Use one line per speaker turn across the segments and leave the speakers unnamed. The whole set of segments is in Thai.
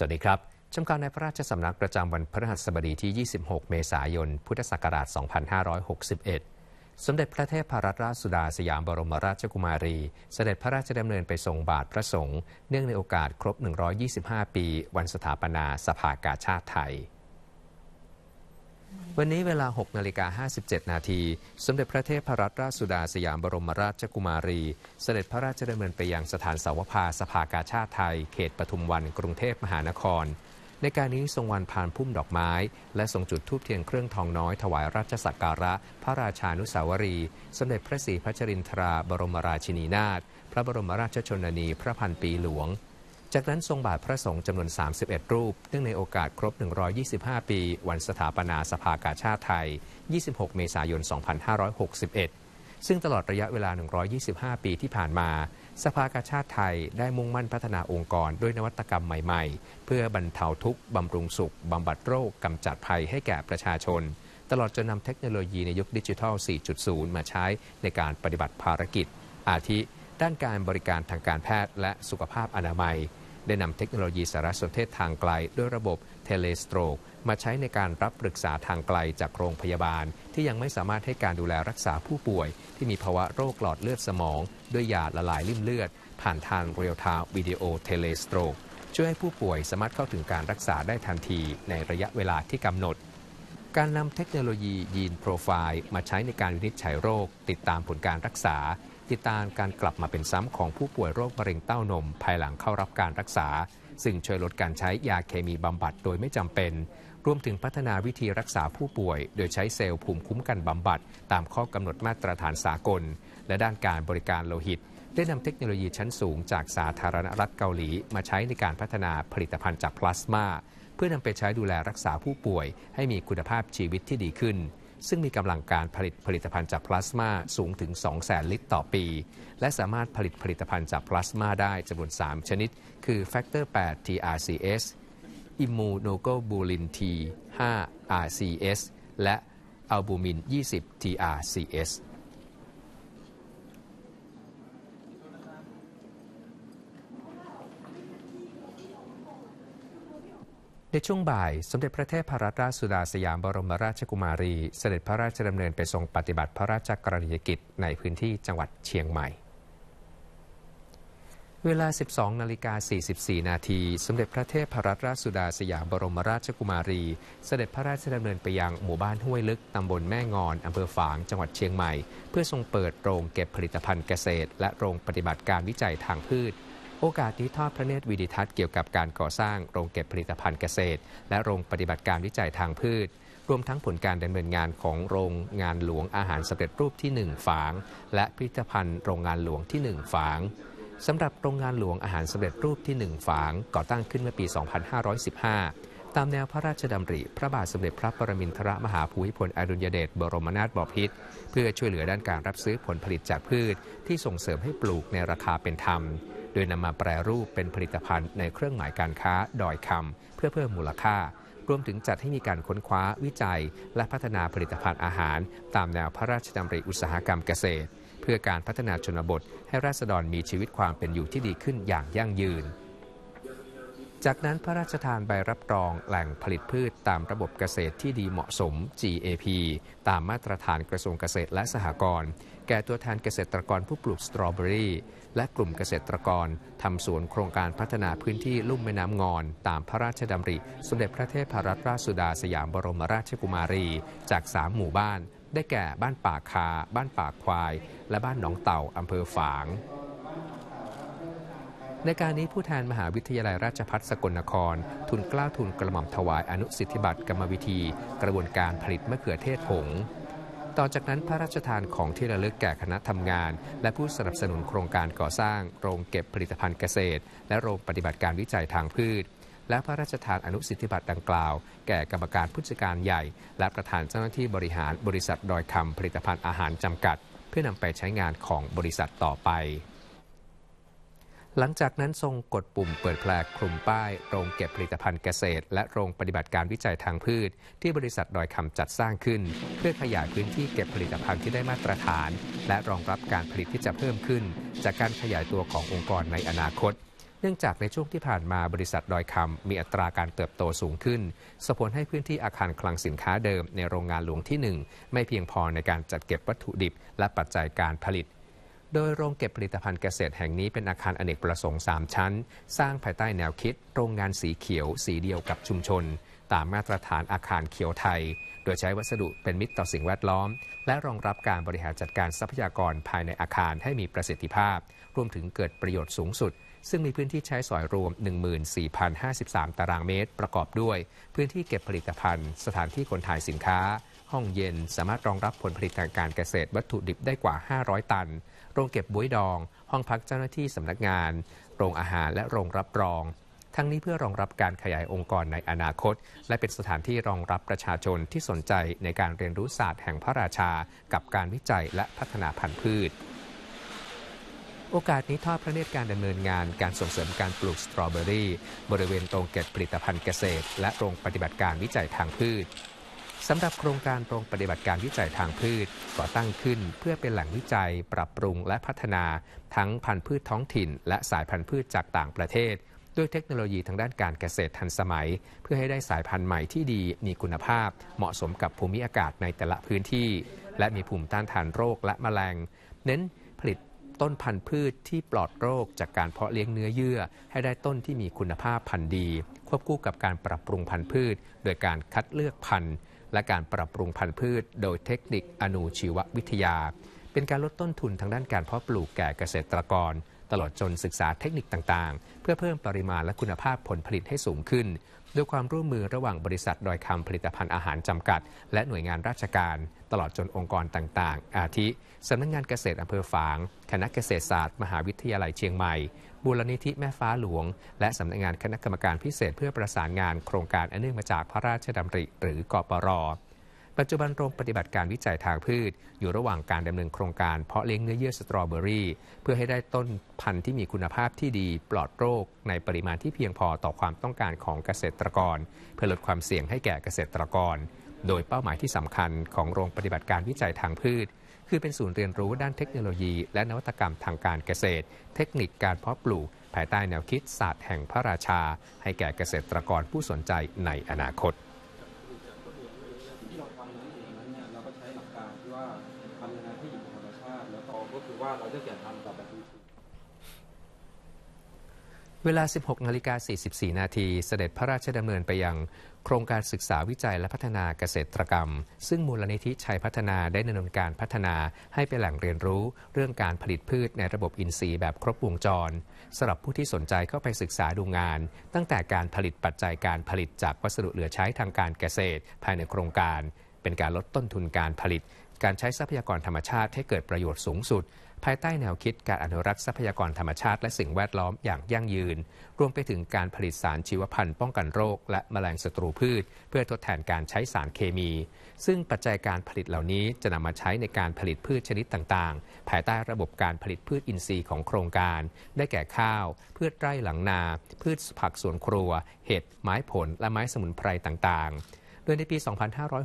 สวัสดีครับชมการในพระราชสำนักประจำวันพฤหัสบดีที่ 26 เมษายน พุทธศักราช 2561 สมเด็จพระเทพรัตนราชสุดาสยามบรมราชกุมารีสเสด็จพระราชดำเนินไปทรงบาทพระสงฆ์ เนื่องในโอกาสครบ 125 ปี วันสถาปนาสภากาชาติไทยวันนี้เวลา6นาฬิกา57 นาที สมเด็จพระเทพรัตนราชสุดาสยามบรมราชกุมารี เสด็จพระราชดำเนินไปยังสถานสาวภาสภากาชาติไทย เขตปทุมวัน กรุงเทพมหานคร ในการนี้ทรงวันผ่านพุ่มดอกไม้ และทรงจุดธูปเทียนเครื่องทองน้อยถวายราชสักการะ พระราชานุสาวรี สมเด็จพระศรีพัชรินทราบรมราชินีนาถ พระบรมราชชนนี พระพันปีหลวงจากนั้นทรงบาทพระสงฆ์จำนวน 31 รูป เนื่องในโอกาสครบ 125 ปี วันสถาปนาสภากาชาติไทย 26 เมษายน 2561 ซึ่งตลอดระยะเวลา 125 ปีที่ผ่านมา สภากาชาติไทยได้มุ่งมั่นพัฒนาองค์กรด้วยนวัตกรรมใหม่ๆ เพื่อบรรเทาทุกข์บำรุงสุขบำบัดโรคกำจัดภัยให้แก่ประชาชน ตลอดจนนำเทคโนโลยีในยุคดิจิทัล4.0 มาใช้ในการปฏิบัติภารกิจ อาทิด้านการบริการทางการแพทย์และสุขภาพอนามัย ได้นำเทคโนโลยีสารสนเทศทางไกล ด้วยระบบเทเลสโตรกมาใช้ในการรับปรึกษาทางไกลจากโรงพยาบาล ที่ยังไม่สามารถให้การดูแลรักษาผู้ป่วย ที่มีภาวะโรคหลอดเลือดสมอง ด้วยยาละลายลิ่มเลือด ผ่านทางเรียลไทม์วิดีโอเทเลสโตรกช่วยให้ผู้ป่วยสามารถเข้าถึงการรักษาได้ทันทีในระยะเวลาที่กำหนด การนำเทคโนโลยียีนโปรไฟล์มาใช้ในการวินิจฉัยโรค ติดตามผลการรักษาติดตามการกลับมาเป็นซ้ำของผู้ป่วยโรคมะเร็งเต้านมภายหลังเข้ารับการรักษา ซึ่งช่วยลดการใช้ยาเคมีบำบัดโดยไม่จำเป็น รวมถึงพัฒนาวิธีรักษาผู้ป่วยโดยใช้เซลล์ภูมิคุ้มกันบำบัดตามข้อกำหนดมาตรฐานสากล และด้านการบริการโลหิต ได้นำเทคโนโลยีชั้นสูงจากสาธารณรัฐเกาหลีมาใช้ในการพัฒนาผลิตภัณฑ์จากพลาสมาเพื่อนำไปใช้ดูแลรักษาผู้ป่วยให้มีคุณภาพชีวิตที่ดีขึ้นซึ่งมีกำลังการผลิตผลิตภัณฑ์จากพลาสมาสูงถึง 2 0 0แสนลิตรต่อปี และสามารถผลิตผลิตภัณฑ์จากพลาสมาได้จำนวน 3 ชนิด คือ Factor 8 TRCS อิมูโนโกบูลิน T 5 RCS และอ l ลบูมิน20 TRCS ในช่วงบ่ายสมเด็จพระเทพรัตนราชสุดาสยามบรมราชกุมารี เสด็จพระราชดำเนินไปทรงปฏิบัติพระราชกรณียกิจในพื้นที่จังหวัดเชียงใหม่ เวลา 12 นาฬิกา 44 นาที สมเด็จพระเทพรัตนราชสุดาสยามบรมราชกุมารี เสด็จพระราชดำเนินไปยังหมู่บ้านห้วยลึกตำบลแม่งอนอำเภอฝางจังหวัดเชียงใหม่ เพื่อทรงเปิดโรงเก็บผลิตภัณฑ์เกษตร และโรงปฏิบัติการวิจัยทางพืชโอกาสที่ทอดพระเนตรวิดิทัศน์เกี่ยวกับการก่อสร้างโรงเก็บผลิตภัณฑ์เกษตรและโรงปฏิบัติการวิจัยทางพืช รวมทั้งผลการดำเนินงานของโรงงานหลวงอาหารสำเร็จรูปที่ 1ฝางและผลิตภัณฑ์โรงงานหลวงที่1ฝางสำหรับโรงงานหลวงอาหารสำเร็จรูปที่ 1 ฝาง ก่อตั้งขึ้นเมื่อปี 2515 ตามแนวพระราชดำริพระบาทสมเด็จพระปรมินทรมหาภูมิพลอดุลยเดชบรมนาถบพิตรเพื่อช่วยเหลือด้านการรับซื้อผลผลิตจากพืชที่ส่งเสริมให้ปลูกในราคาเป็นธรรมโดยนำมาแปรรูปเป็นผลิตภัณฑ์ในเครื่องหมายการค้าดอยคำเพื่อเพิ่มมูลค่า รวมถึงจัดให้มีการค้นคว้าวิจัยและพัฒนาผลิตภัณฑ์อาหารตามแนวพระราชดำริอุตสาหกรรมเกษตรเพื่อการพัฒนาชนบทให้ราษฎรมีชีวิตความเป็นอยู่ที่ดีขึ้นอย่างยั่งยืนจากนั้นพระราชทานใบรับรองแหล่งผลิตพืชตามระบบเกษตรที่ดีเหมาะสม GAP ตามมาตรฐานกระทรวงเกษตรและสหกรณ์แก่ตัวแทนเกษตรกรผู้ปลูกสตรอเบอรี่และกลุ่มเกษตรกรทำสวนโครงการพัฒนาพื้นที่ลุ่มแม่น้ำงอนตามพระราชดำริ สมเด็จพระเทพรัตนราชสุดาสยามบรมราชกุมารีจากสามหมู่บ้าน ได้แก่บ้านป่าคา บ้านป่าควาย และบ้านหนองเต่าอำเภอฝางในการนี้ผู้แทนมหาวิทยาลัยราชพัฒสกลนคร ทุนกล้าทุนกระหม่อมถวายอนุสิทธิบัตรกรรมวิธี กระบวนการผลิต มะเขือเทศผงต่อจากนั้นพระราชทานของที่ระลึกแก่คณะทำงาน และผู้สนับสนุนโครงการก่อสร้าง โรงเก็บผลิตภัณฑ์เกษตร และโรงปฏิบัติการวิจัยทางพืช และพระราชทานอนุสิทธิบัตรดังกล่าวแก่กรรมการผู้จัดการใหญ่ และประธานเจ้าหน้าที่บริหารบริษัทดอยคำผลิตภัณฑ์อาหารจำกัด เพื่อนำไปใช้งานของบริษัทต่อไปหลังจากนั้นทรงกดปุ่มเปิดแผลคลุมป้ายโรงเก็บผลิตภัณฑ์เกษตร และโรงปฏิบัติการวิจัยทางพืช ที่บริษัทดอยคำจัดสร้างขึ้น เพื่อขยายพื้นที่เก็บผลิตภัณฑ์ที่ได้มาตรฐาน และรองรับการผลิตที่จะเพิ่มขึ้น จากการขยายตัวขององค์กรในอนาคต เนื่องจากในช่วงที่ผ่านมาบริษัทดอยคำมีอัตราการเติบโตสูงขึ้นส่งผลให้พื้นที่อาคารคลังสินค้าเดิมในโรงงานหลวงที่1ไม่เพียงพอในการจัดเก็บวัตถุดิบ และปัจจัยการผลิตโดยโรงเก็บผลิตภัณฑ์เกษตรแห่งนี้เป็นอาคารอเนกประสงค์ 3 ชั้น สร้างภายใต้แนวคิด โรงงานสีเขียว สีเดียวกับชุมชน ตามมาตรฐานอาคารเขียวไทย โดยใช้วัสดุเป็นมิตรต่อสิ่งแวดล้อม และรองรับการบริหารจัดการทรัพยากรภายในอาคารให้มีประสิทธิภาพรวมถึงเกิดประโยชน์สูงสุด ซึ่งมีพื้นที่ใช้สอยรวม 14,053 ตารางเมตร ประกอบด้วย พื้นที่เก็บผลิตภัณฑ์ สถานที่ขนถ่ายสินค้า ห้องเย็นสามารถรองรับผลผลิตทางการเกษตรวัตถุดิบได้กว่า 500 ตันโรงเก็บบุ้ยดอง ห้องพักเจ้าหน้าที่สำนักงาน โรงอาหารและโรงรับรอง ทั้งนี้เพื่อรองรับการขยายองค์กรในอนาคต และเป็นสถานที่รองรับประชาชนที่สนใจในการเรียนรู้ศาสตร์แห่งพระราชากับการวิจัยและพัฒนาพันธุ์พืช โอกาสนี้ทอดพระเนตรการดำเนินงาน การส่งเสริมการปลูกสตรอเบอรี่ บริเวณโรงเก็บผลิตภัณฑ์เกษตรและโรงปฏิบัติการวิจัยทางพืชสำหรับโครงการโรงปฏิบัติการวิจัยทางพืชก่อตั้งขึ้นเพื่อเป็นแหล่งวิจัย ปรับปรุงและพัฒนาทั้งพันธุ์พืชท้องถิ่นและสายพันธุ์พืชจากต่างประเทศ ด้วยเทคโนโลยีทางด้านการเกษตรทันสมัย เพื่อให้ได้สายพันธุ์ใหม่ที่ดีมีคุณภาพ เหมาะสมกับภูมิอากาศในแต่ละพื้นที่ และมีภูมิต้านทานโรคและแมลง เน้นผลิตต้นพันธุ์พืชที่ปลอดโรคจากการเพราะเลี้ยงเนื้อเยื่อ ให้ได้ต้นที่มีคุณภาพพันธุ์ดี ควบคู่กับการปรับปรุงพันธุ์พืช โดยการคัดเลือกพันธุ์และการปรับปรุงพันธุ์พืชโดยเทคนิคอนุชีววิทยา เป็นการลดต้นทุนทางด้านการเพาะปลูกแก่เกษตรกรตลอดจนศึกษาเทคนิคต่าง ๆ เพื่อเพิ่มปริมาณและคุณภาพผลผลิตให้สูงขึ้น ด้วยความร่วมมือระหว่างบริษัทดอยคำผลิตภัณฑ์อาหารจำกัด และหน่วยงานราชการ ตลอดจนองค์กรต่าง ๆ อาทิสำนักงงานเกษตรอำเภอฝาง คณะเกษตรศาสตร์มหาวิทยาลัยเชียงใหม่ บูรณิธิแม่ฟ้าหลวง และสำนักงงานคณะกรรมการพิเศษเพื่อประสานงาน โครงการอันเนื่องมาจากพระราชดำริหรือกปรปัจจุบันโรงปฏิบัติการวิจัยทางพืช อยู่ระหว่างการดำเนินโครงการ เพาะเลี้ยงเนื้อเยื่อสตรอเบอรี่เพื่อให้ได้ต้นพันธุ์ที่มีคุณภาพที่ดีปลอดโรคในปริมาณที่เพียงพอต่อความต้องการของเกษตรกรเพื่อลดความเสี่ยงให้แก่เกษตรกร โดยเป้าหมายที่สำคัญของโรงปฏิบัติการวิจัยทางพืช คือเป็นศูนย์เรียนรู้ด้านเทคโนโลยีและนวัตกรรมทางการเกษตร เทคนิคการเพาะปลูกภายใต้แนวคิดศาสตร์แห่งพระราชาให้แก่เกษตรกรผู้สนใจในอนาคตว่าเราเลือกจะทำกับแบบีเวลา 16นาฬิกา44นาที เสด็จพระราชดำเนินไปยัง โครงการศึกษาวิจัยและพัฒนาเกษตรกรรม ซึ่งมูลนิธิชัยพัฒนาได้ดำเนินการพัฒนาให้เป็นแหล่งเรียนรู้เรื่องการผลิตพืชในระบบอินทรีย์แบบครบวงจรสำหรับผู้ที่สนใจเข้าไปศึกษาดูงาน ตั้งแต่การผลิตปัจจัยการผลิตจากวัสดุเหลือใช้ทางการเกษตรภายในโครงการ เป็นการลดต้นทุนการผลิต การใช้ทรัพยากรธรรมชาติให้เกิดประโยชน์สูงสุดภายใต้แนวคิดการอนุรักษ์ทรัพยากรธรรมชาติและสิ่งแวดล้อมอย่างยั่งยืน รวมไปถึงการผลิตสารชีวพันธุ์ป้องกันโรค และแมลงศัตรูพืช เพื่อทดแทนการใช้สารเคมี ซึ่งปัจจัยการผลิตเหล่านี้จะนำมาใช้ในการผลิตพืชชนิดต่าง ๆ ภายใต้ระบบการผลิตพืชอินทรีย์ของโครงการ ได้แก่ข้าว พืชไร่หลังนา พืชผักสวนครัว เห็ด ไม้ผล และไม้สมุนไพรต่างๆดยในปี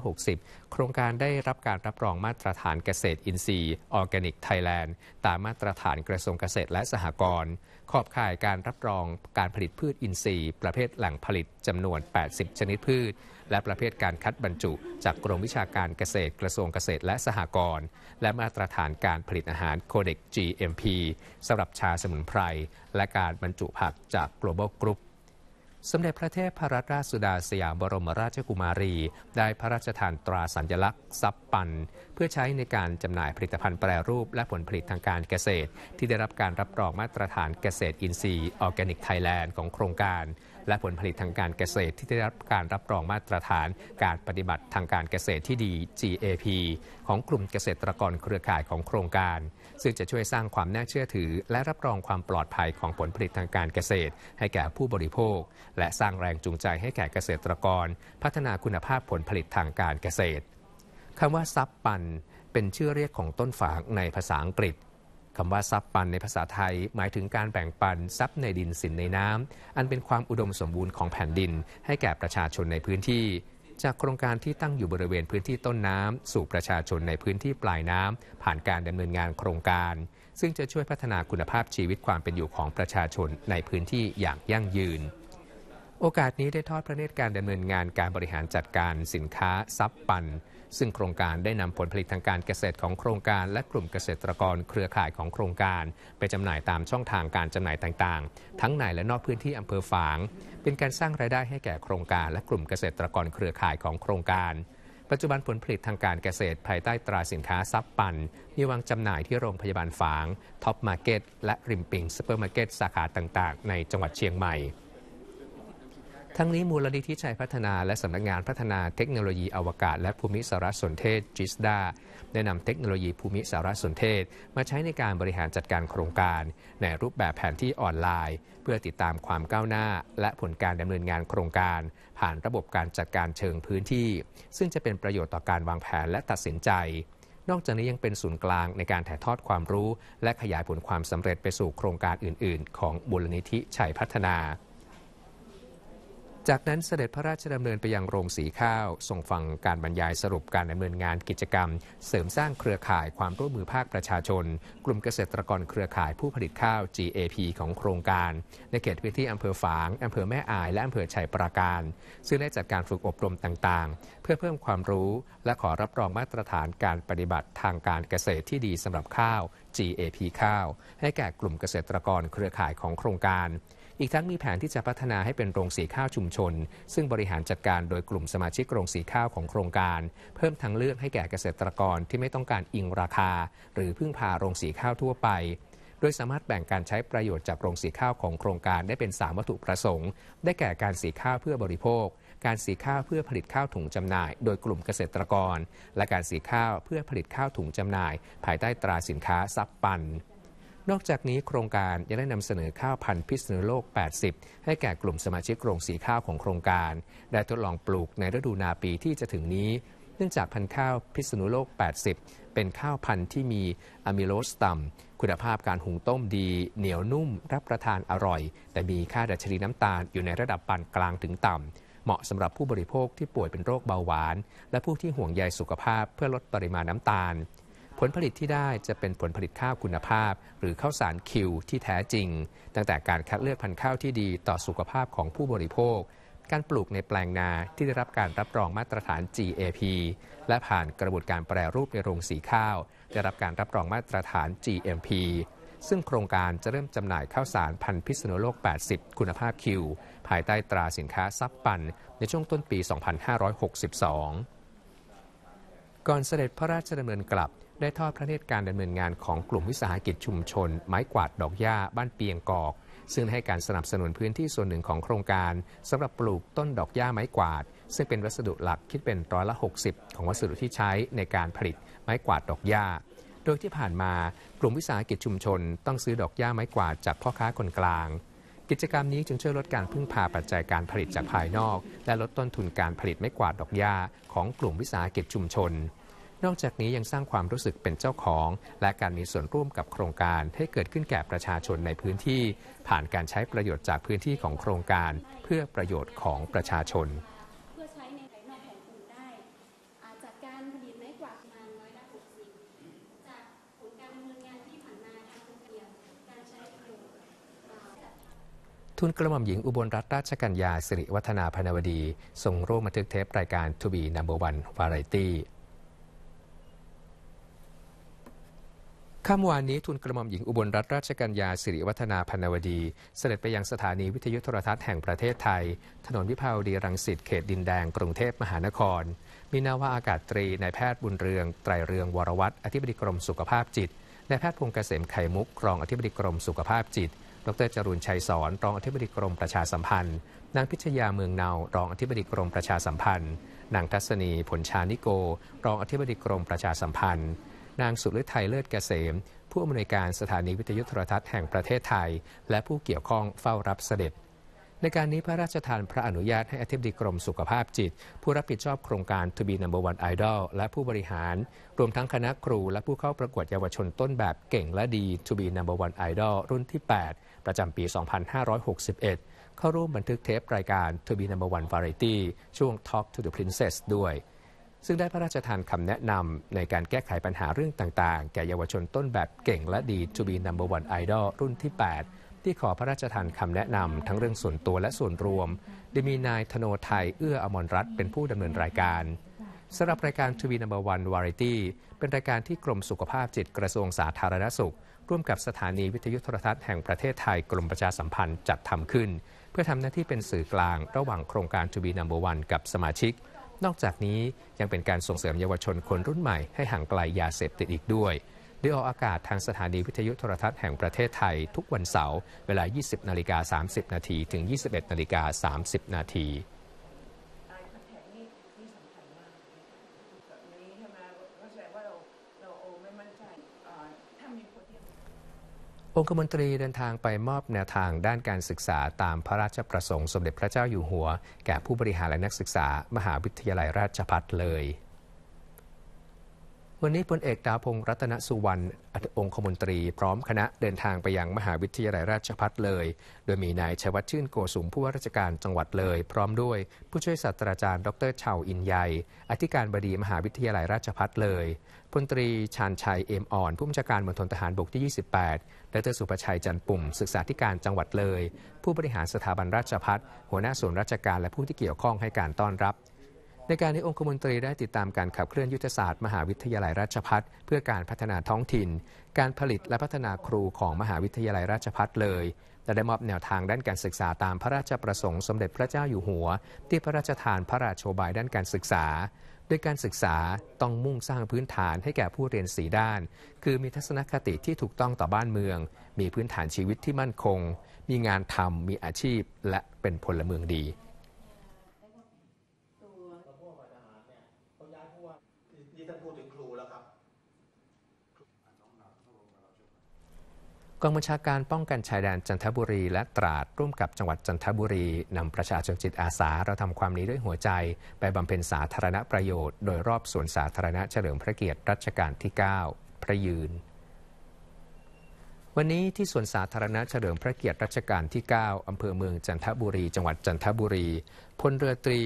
2560 โครงการได้รับการรับรองมาตรฐานเกษตรอินทรีย์ออร์แกนิกไทยแลนด์ตามมาตรฐานกระทรวงเกษตรและสหกรณ์ขอบข่ายการรับรองการผลิตพืชอินทรีย์ ประเภทแหล่งผลิตจำนวน 80 ชนิดพืช และประเภทการคัดบรรจุจากกรมวิชาการเกษตร กระทรวงเกษตรและสหกรณ์ และมาตรฐานการผลิตอาหารโคเด็ก GMP สำหรับชาสมุนไพรและการบรรจุผักจาก Global Group สมเด็จพระเทพรัตนราชสุดาสยามบรมราชกุมารี ได้พระราชทานตราสัญลักษณ์ซับปัน เพื่อใช้ในการจำหน่ายผลิตภัณฑ์แปรรูปและผลผลิตทางการเกษตร ที่ได้รับการรับรองมาตรฐานเกษตรอินทรีย์ออร์แกนิกไทยแลนด์ของโครงการและผลผลิตทางการเกษตร ที่ได้รับการรับรองมาตรฐานการปฏิบัติทางการเกษตรที่ดี GAP ของกลุ่มเกษตรกรเครือข่ายของโครงการซึ่งจะช่วยสร้างความน่าเชื่อถือ และรับรองความปลอดภัยของผลผลิตทางการเกษตร ให้แก่ผู้บริโภคและสร้างแรงจูงใจให้แก่เกษตรกร พัฒนาคุณภาพผลผลิตทางการเกษตร คำว่าซับปัน เป็นชื่อเรียกของต้นฝางในภาษาอังกฤษ คำว่าซับปันในภาษาไทยหมายถึงการแบ่งปันทรัพย์ในดินสินในน้ำอันเป็นความอุดมสมบูรณ์ของแผ่นดิน ให้แก่ประชาชนในพื้นที่จากโครงการที่ตั้งอยู่บริเวณพื้นที่ต้นน้ำสู่ประชาชนในพื้นที่ปลายน้ำผ่านการดำเนินงานโครงการ ซึ่งจะช่วยพัฒนาคุณภาพชีวิตความเป็นอยู่ของประชาชนในพื้นที่อย่างยั่งยืน โอกาสนี้ได้ทอดพระเนตรการดำเนินงานการบริหารจัดการสินค้าซับปันซึ่งโครงการได้นำผลผลิตทางการเกษตรของโครงการ และกลุ่มเกษตรกรเครือข่ายของโครงการ ไปจำหน่ายตามช่องทางการจำหน่ายต่างๆ ทั้งในและนอกพื้นที่อำเภอฝางเป็นการสร้างรายได้ให้แก่โครงการ และกลุ่มเกษตรกรเครือข่ายของโครงการ ปัจจุบันผลผลิตทางการเกษตรภายใต้ตราสินค้าซับปันมีวางจำหน่ายที่โรงพยาบาลฝางท็อปมาร์เก็ตและริมปิงซูเปอร์มาร์เก็ตสาขาต่าง ๆ ในจังหวัดเชียงใหม่ทั้งนี้มูลนิธิชัยพัฒนาและสำนักงานพัฒนาเทคโนโลยีอวกาศและภูมิสารสนเทศจิสดาได้นำเทคโนโลยีภูมิสารสนเทศมาใช้ในการบริหารจัดการโครงการ ในรูปแบบแผนที่ออนไลน์ เพื่อติดตามความก้าวหน้า และผลการดำเนินงานโครงการ ผ่านระบบการจัดการเชิงพื้นที่ ซึ่งจะเป็นประโยชน์ต่อการวางแผนและตัดสินใจ นอกจากนี้ยังเป็นศูนย์กลางในการถ่ายทอดความรู้ และขยายผลความสำเร็จไปสู่โครงการอื่น ๆ ของมูลนิธิชัยพัฒนาจากนั้นเสด็จพระราชดำเนินไปยังโรงสีข้าว ส่งฟังการบรรยายสรุปการดำเนินงานกิจกรรม เสริมสร้างเครือข่ายความร่วมมือภาคประชาชน กลุ่มเกษตรกรเครือข่ายผู้ผลิตข้าว GAP ของโครงการ ในเขตพื้นที่อำเภอฝางอำเภอแม่อาย และอำเภอชัยปราการซึ่งได้จัดการฝึกอบรมต่างๆ เพื่อเพิ่มความรู้และขอรับรองมาตรฐานการปฏิบัติทางการเกษตรที่ดีสำหรับข้าว GAP ข้าว ให้แก่กลุ่มเกษตรกรเครือข่ายของโครงการอีกทั้งมีแผนที่จะพัฒนาให้เป็นโรงสีข้าวชุมชน ซึ่งบริหารจัดการโดยกลุ่มสมาชิกโรงสีข้าวของโครงการ เพิ่มทางเลือกให้แก่เกษตรกรที่ไม่ต้องการอิงราคา หรือพึ่งพาโรงสีข้าวทั่วไปดยสามารถแบ่งการใช้ประโยชน์จากโรงสีข้าวของโครงการได้เป็น3วัตถุประสงค์ ได้แก่การสีข้าวเพื่อบริโภค การสีข้าวเพื่อผลิตข้าวถุงจำหน่าย โดยกลุ่มเกษตรกร และการสีข้าวเพื่อผลิตข้าวถุงจำหน่าย ภายใต้ตราสินค้าซับปันนอกจากนี้โครงการยังได้นำเสนอข้าวพันธุ์พิษณุโลก 80 ให้แก่กลุ่มสมาชิกโรงสีข้าวของโครงการ ได้ทดลองปลูกในฤดูนาปีที่จะถึงนี้ เนื่องจากพันธุ์ข้าวพิษณุโลก 80 เป็นข้าวพันธุ์ที่มีอะมิโลสต่ำคุณภาพการหุงต้มดี เหนียวนุ่ม รับประทานอร่อย แต่มีค่าดัชนีน้ำตาลอยู่ในระดับปานกลางถึงต่ำเหมาะสำหรับผู้บริโภคที่ป่วยเป็นโรคเบาหวาน และผู้ที่ห่วงใยสุขภาพเพื่อลดปริมาณน้ำตาลลผลิตที่ได้จะเป็นผลผลิตข้าวคุณภาพ หรือข้าวสารคิวที่แท้จริง ตั้งแต่การคัดเลือกพันธุ์ข้าวที่ดีต่อสุขภาพของผู้บริโภค การปลูกในแปลงนาที่ได้รับการรับรองมาตรฐาน GAP และผ่านกระบวนการแปรรูปในโรงสีข้าว ได้รับการรับรองมาตรฐาน GMP ซึ่งโครงการจะเริ่มจำหน่ายข้าวสารพันธุ์พิษณุโลก 80 คุณภาพคิวภายใต้ตราสินค้าซับปันในช่วงต้นปี2562ก่อนเสด็จพระราชดำเนินกลับได้ทอดพระเนตรการดำเนินงานของกลุ่มวิสาหกิจชุมชนไม้กวาดดอกหญ้าบ้านเปียงกอก ซึ่งให้การสนับสนุนพื้นที่ส่วนหนึ่งของโครงการสำหรับปลูกต้นดอกหญ้าไม้กวาด ซึ่งเป็นวัสดุหลักคิดเป็นร้อยละ 60 ของวัสดุที่ใช้ในการผลิตไม้กวาดดอกหญ้า โดยที่ผ่านมากลุ่มวิสาหกิจชุมชน ต้องซื้อดอกหญ้าไม้กวาดจากพ่อค้าคนกลาง กิจกรรมนี้จึงช่วยลดการพึ่งพาปัจจัยการผลิตจากภายนอก และลดต้นทุนการผลิตไม้กวาดดอกหญ้า ของกลุ่มวิสาหกิจชุมชนนอกจากนี้ยังสร้างความรู้สึกเป็นเจ้าของและการมีส่วนร่วมกับโครงการ ให้เกิดขึ้นแก่ประชาชนในพื้นที่ผ่านการใช้ประโยชน์จากพื้นที่ของโครงการเพื่อประโยชน์ของประชาชน ทุนกระหม่อมหญิง อุบลรัตนราชกัญญา สิริวัฒนาพนวดี ทรงร่วมบันทึกเทปรายการ To be Number One Variety ค่ำวานนี้ทุนกระหม่อมหญิงอุบลรัตนราชกัญญาสิริวัฒนาพันวดี เสด็จไปยังสถานีวิทยุโทรทัศน์แห่งประเทศไทย ถนนวิภาวดีรังสิตเขตดินแดงกรุงเทพมหานคร มีนาวาอากาศตรีนายแพทย์บุญเรือง ไตรเรือง วรวัตรอธิบดีกรมสุขภาพจิตนายแพทย์พงเกษมไข่มุกรองอธิบดีกรมสุขภาพจิตดรจรุนชัยสอนรองอธิบดีกรมประชาสัมพันธ์นางพิชยาเมืองเนารองอธิบดีกรมประชาสัมพันธ์นางทัศนีผลชานิโกรองอธิบดีกรมประชาสัมพันธ์นางสุไทัยเลิศเกษม ผู้อำนวยการสถานีวิทยุโทรทัศน์แห่งประเทศไทย และผู้เกี่ยวข้องเฝ้ารับเสด็จ ในการนี้พระราชทานพระอนุญาตให้อธิบดีกรมสุขภาพจิต ผู้รับผิดชอบโครงการทูบีนัมเบอร์วันไอดอลและผู้บริหาร รวมทั้งคณะครูและผู้เข้าประกวดเยาวชนต้นแบบเก่งและดีทูบีนัมเบอร์วันไอดอลรุ่นที่ 8ประจำปี 2561 เข้าร่วมบันทึกเทปรายการทูบีนัมเบอร์วันฟารรตี้ช่วง Talk to the Princess ด้วยซึ่งได้พระราชทานคำแนะนำในการแก้ไขปัญหาเรื่องต่างๆ แก่เยาวชนต้นแบบเก่งและดีจูบีนัมเบอร์วันไอดอลรุ่นที่ 8 ที่ขอพระราชทานคำแนะนำทั้งเรื่องส่วนตัวและส่วนรวมโดยมีนายธโนไทยเอื้ออมรรัตน์เป็นผู้ดำเนินรายการสำหรับรายการทวีนัมเบอร์วันวาไรตี้เป็นรายการที่กรมสุขภาพจิตกระทรวงสาธารณสุข ร่วมกับสถานีวิทยุโทรทัศน์แห่งประเทศไทยกรมประชาสัมพันธ์จัดทำขึ้น เพื่อทำหน้าที่เป็นสื่อกลาง ระหว่างโครงการทวีนัมเบอร์วันกับสมาชิกนอกจากนี้ยังเป็นการส่งเสริมเยาวชนคนรุ่นใหม่ให้ห่างไกลยาเสพติดอีกด้วย โดยออกอากาศทางสถานีวิทยุโทรทัศน์แห่งประเทศไทยทุกวันเสาร์เวลา 20 นาฬิกา 30 นาที ถึง 21 นาฬิกา 30 นาทีองคมนตรีเดินทางไปมอบแนวทางด้านการศึกษาตามพระราชประสงค์สมเด็จพระเจ้าอยู่หัว แก่ผู้บริหารและนักศึกษามหาวิทยาลัยราชภัฏเลยวันนี้พลเอกดาพงศ์รัตนสุวรรณองคมนตรีพร้อมคณะเดินทางไปยังมหาวิทยาลัยราชพัฒเลย โดยมีนายชัยวัชชื่นโกสุมผู้ว่าราชการจังหวัดเลย พร้อมด้วยผู้ช่วยศาสตราจารย์ดรเฉาอินใยอธิการบดีมหาวิทยาลัยราชพัฒเลยพลตรีชานชัยเอมอ่อนผู้บัญชาการมณฑลทหารบกที่ 28 ดรสุประชัยจันปุ่มศึกษาธิการจังหวัดเลย ผู้บริหารสถาบันราชพัฒหัวหน้าส่วนราชการและผู้ที่เกี่ยวข้องให้การต้อนรับในการที่องคมนตรีได้ติดตามการขับเคลื่อนยุทธศาสตร์มหาวิทยาลัยราชพัฒเพื่อการพัฒนาท้องถิ่น การผลิตและพัฒนาครูของมหาวิทยาลัยราชพัฒเลยและได้มอบแนวทางด้านการศึกษาตามพระราชประสงค์สมเด็จพระเจ้าอยู่หัว ที่พระราชทานพระราชโอบายด้านการศึกษาโดยการศึกษาต้องมุ่งสร้างพื้นฐานให้แก่ผู้เรียนสีด้าน คือมีทัศนคติที่ถูกต้องต่อบ้านเมือง มีพื้นฐานชีวิตที่มั่นคง มีงานทำมีอาชีพ และเป็นพลเมืองดีกองบัญชาการป้องกันชายแดนจันทบุรี และตราดร่วมกับจังหวัดจันทบุรีนำประชาชนจิตอาสาเราทำความนี้ด้วยหัวใจ ไปบำเพ็ญสาธารณประโยชน์ โดยรอบสวนสาธารณะเฉลิมพระเกียรติรัชกาลที่ 9 พระยืนวันนี้ที่สวนสาธารณะเฉลิมพระเกียรติรัชกาลที่ 9อำเภอเมืองจันทบุรีจังหวัดจันทบุรีพลเรือตรี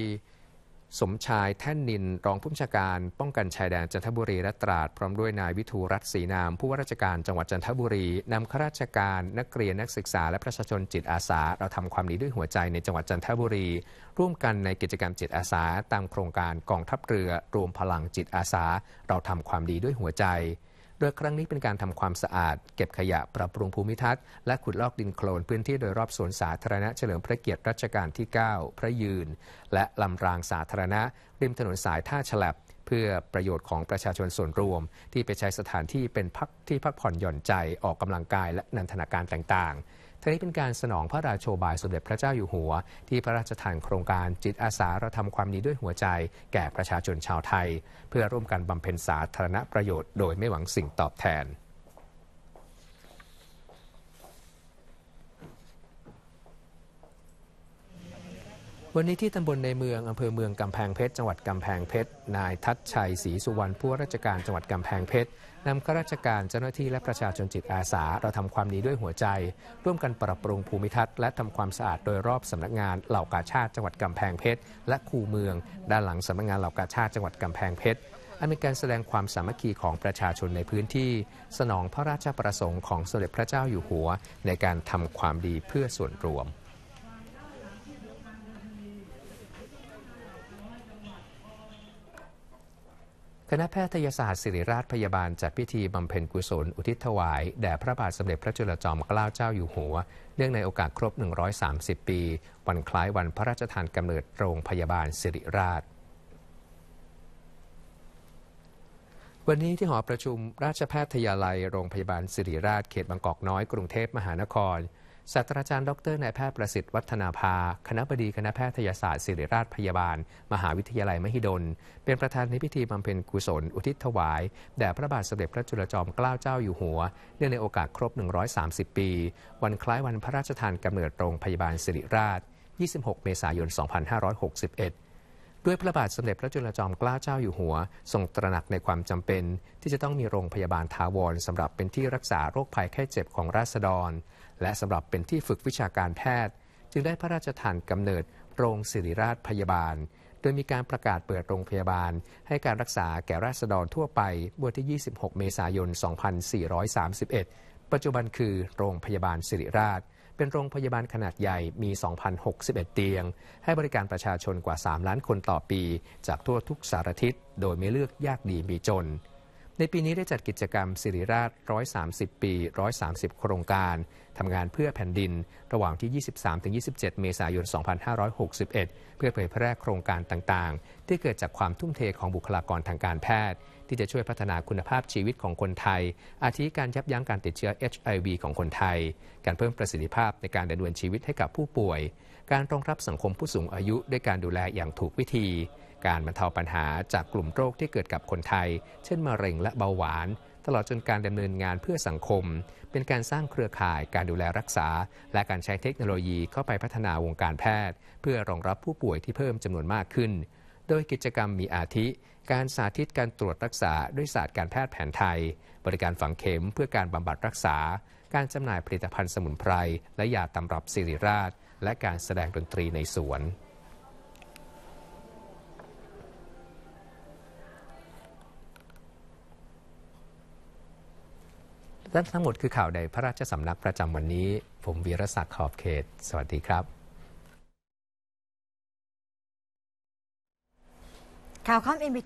สมชายแท่นนินรองผู้บัญชาการป้องกันชายแดนจันทบุรีและตราด พร้อมด้วยนายวิทูรัตศรีนาม ผู้ว่าราชการจังหวัดจันทบุรีนำข้าราชการ นักเรียนนักศึกษาและประชาชนจิตอาสา เราทำความดีด้วยหัวใจในจังหวัดจันทบุรีร่วมกันในกิจกรรมจิตอาสา ตามโครงการกองทัพเรือรวมพลังจิตอาสา เราทำความดีด้วยหัวใจโดยครั้งนี้เป็นการทำความสะอาด เก็บขยะปรับปรุงภูมิทัศน์และขุดลอกดินโคลน พื้นที่โดยรอบสวนสาธารณะเฉลิมพระเกียรติรัชกาลที่ 9 พระยืน และลำรางสาธารณะ ริมถนนสายท่าฉลับ เพื่อประโยชน์ของประชาชนส่วนรวมที่ไปใช้สถานที่เป็นพักที่พักผ่อนหย่อนใจออกกำลังกายและนันทนาการต่างๆทั้งนี้เป็นการสนองพระราโชบายสมเด็จพระเจ้าอยู่หัว ที่พระราชทานโครงการจิตอาสาเราทำความดีด้วยหัวใจ แก่ประชาชนชาวไทย เพื่อร่วมกันบำเพ็ญสาธารณประโยชน์โดยไม่หวังสิ่งตอบแทน วันนี้ที่ตำบลในเมือง อำเภอเมืองกำแพงเพชร จังหวัดกำแพงเพชร นายทัศชัยศรีสุวรรณผู้ราชการจังหวัดกำแพงเพชรนำข้าราชการเจ้าหน้าที่และประชาชนจิตอาสาเราทำความดีด้วยหัวใจ ร่วมกันปรับปรุงภูมิทัศน์และทำความสะอาดโดยรอบสำนักงานเหล่ากาชาติจังหวัดกำแพงเพชรและคูเมือง ด้านหลังสำนักงานเหล่ากาชาติจังหวัดกำแพงเพชรอันเป็นการแสดงความสามัคคีของประชาชนในพื้นที่ สนองพระราชประสงค์ของสมเด็จพระเจ้าอยู่หัวในการทำความดีเพื่อส่วนรวมคณะแพทยศาสตร์ศิริราชพยาบาลจัดพิธีบำเพ็ญกุศลอุทิศถวาย แด่พระบาทสมเด็จพระจุลจอมเกล้าเจ้าอยู่หัว เนื่องในโอกาสครบ 130 ปี วันคล้ายวันพระราชทานกำเนิดโรงพยาบาลศิริราช วันนี้ที่หอประชุมราชแพทยาลัยโรงพยาบาลศิริราชเขตบางกอกน้อยกรุงเทพมหานครศาสตราจารย์ดรนายแพทย์ประสิทธิ์วัฒนาภา คณะบดีคณะแพทยศาสตร์ศิริราชพยาบาล มหาวิทยาลัยมหิดล เป็นประธานในพิธีบำเพ็ญกุศลอุทิศถวาย แด่พระบาทสมเด็จพระจุลจอมเกล้าเจ้าอยู่หัว เนื่องในโอกาสครบ 130 ปี วันคล้ายวันพระราชทานกำเนิดโรงพยาบาลศิริราช 26 เมษายน 2561 ด้วยพระบาทสมเด็จพระจุลจอมเกล้าเจ้าอยู่หัวทรงตระหนักในความจำเป็น ที่จะต้องมีโรงพยาบาลทาวรสำหรับเป็นที่รักษาโรคภัยแค่เจ็บของราษฎรและสำหรับเป็นที่ฝึกวิชาการแพทย์ จึงได้พระราชทานกำเนิดโรงศิริราชพยาบาล โดยมีการประกาศเปิดโรงพยาบาล ให้การรักษาแก่ราษฎรทั่วไปเมื่อที่ 26 เมษายน 2431 ปัจจุบันคือโรงพยาบาลศิริราช เป็นโรงพยาบาลขนาดใหญ่มี 2,061 เตียง ให้บริการประชาชนกว่า 3 ล้านคนต่อปีจากทั่วทุกสารทิศโดยไม่เลือกยากดีมีจนในปีนี้ได้จัดกิจกรรมสิริราช 130 ปี 130 โครงการ ทำงานเพื่อแผ่นดินระหว่างที่ 23-27 เมษายน 2561 เพื่อเผยแพร่โครงการต่างๆ ที่เกิดจากความทุ่มเทของบุคลากรทางการแพทย์ ที่จะช่วยพัฒนาคุณภาพชีวิตของคนไทย อาทิการยับยั้งการติดเชื้อ HIV ของคนไทย การเพิ่มประสิทธิภาพในการดำเนินชีวิตให้กับผู้ป่วย การรองรับสังคมผู้สูงอายุด้วยการดูแลอย่างถูกวิธีการบรรเทาปัญหาจากกลุ่มโรคที่เกิดกับคนไทย เช่น มะเร็งและเบาหวาน ตลอดจนการดำเนินงานเพื่อสังคม เป็นการสร้างเครือข่าย การดูแลรักษา และการใช้เทคโนโลยีเข้าไปพัฒนาวงการแพทย์ เพื่อรองรับผู้ป่วยที่เพิ่มจำนวนมากขึ้น โดยกิจกรรมมีอาทิ การสาธิตการตรวจรักษาด้วยศาสตร์การแพทย์แผนไทย บริการฝังเข็ม เพื่อการบำบัดรักษา การจำหน่ายผลิตภัณฑ์สมุนไพรและยาตำรับสิริราช และการแสดงดนตรีในสวนนั่นทั้งหมดคือข่าวในพระราชสำนักประจำวันนี้ ผมวีรศักดิ์ขอบเขต สวัสดีครับข่าวข้ามอ็นบี